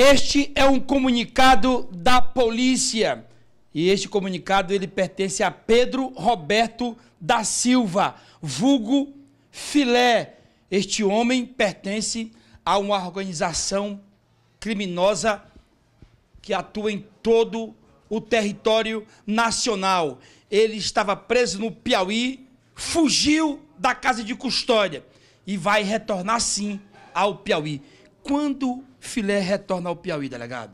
Este é um comunicado da polícia. E este comunicado ele pertence a Pedro Roberto da Silva, vulgo Filé. Este homem pertence a uma organização criminosa que atua em todo o território nacional. Ele estava preso no Piauí, fugiu da casa de custódia e vai retornar sim ao Piauí. Quando Filé retorna ao Piauí, delegado?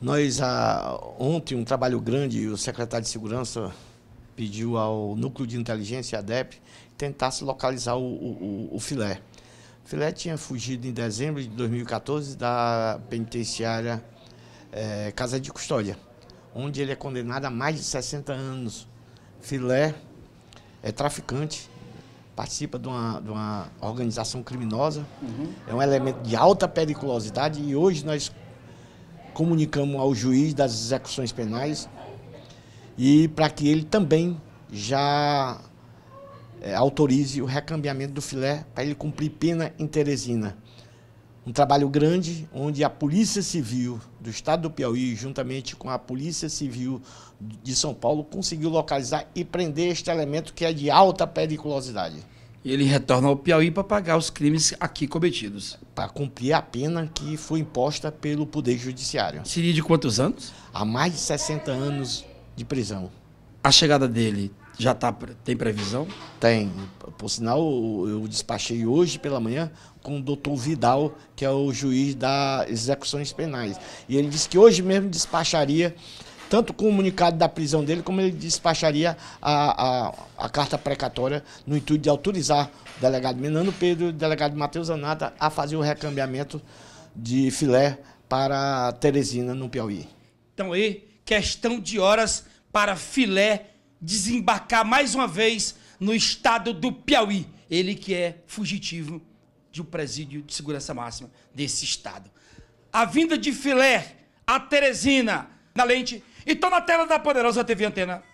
Nós, a, ah, ontem, um trabalho grande, o secretário de Segurança pediu ao Núcleo de Inteligência, a DEP, tentasse localizar o, o, o, Filé. O Filé tinha fugido em dezembro de 2014 da penitenciária é, Casa de Custódia, onde ele é condenado a mais de 60 anos. Filé é traficante, participa de uma, de uma organização criminosa, uhum. é um elemento de alta periculosidade e hoje nós comunicamos ao juiz das execuções penais e para que ele também já é, autorize o recambiamento do filé para ele cumprir pena em Teresina um trabalho grande onde a Polícia Civil do Estado do Piauí, juntamente com a Polícia Civil de São Paulo, conseguiu localizar e prender este elemento que é de alta periculosidade. E ele retorna ao Piauí para pagar os crimes aqui cometidos. Para cumprir a pena que foi imposta pelo Poder Judiciário. Seria de quantos anos? Há mais de 60 anos de prisão. A chegada dele já tá, tem previsão? Tem. Por sinal, eu despachei hoje pela manhã com o doutor Vidal, que é o juiz das execuções penais. E ele disse que hoje mesmo despacharia tanto o comunicado da prisão dele, como ele despacharia a, a, a carta precatória no intuito de autorizar o delegado Menano Pedro e o delegado Matheus Anata a fazer o recambiamento de filé para Teresina, no Piauí. Então aí, questão de horas para filé desembarcar mais uma vez no estado do Piauí. Ele que é fugitivo de um presídio de segurança máxima desse estado. A vinda de Filé, a Teresina, na lente. e Então na tela da poderosa TV Antena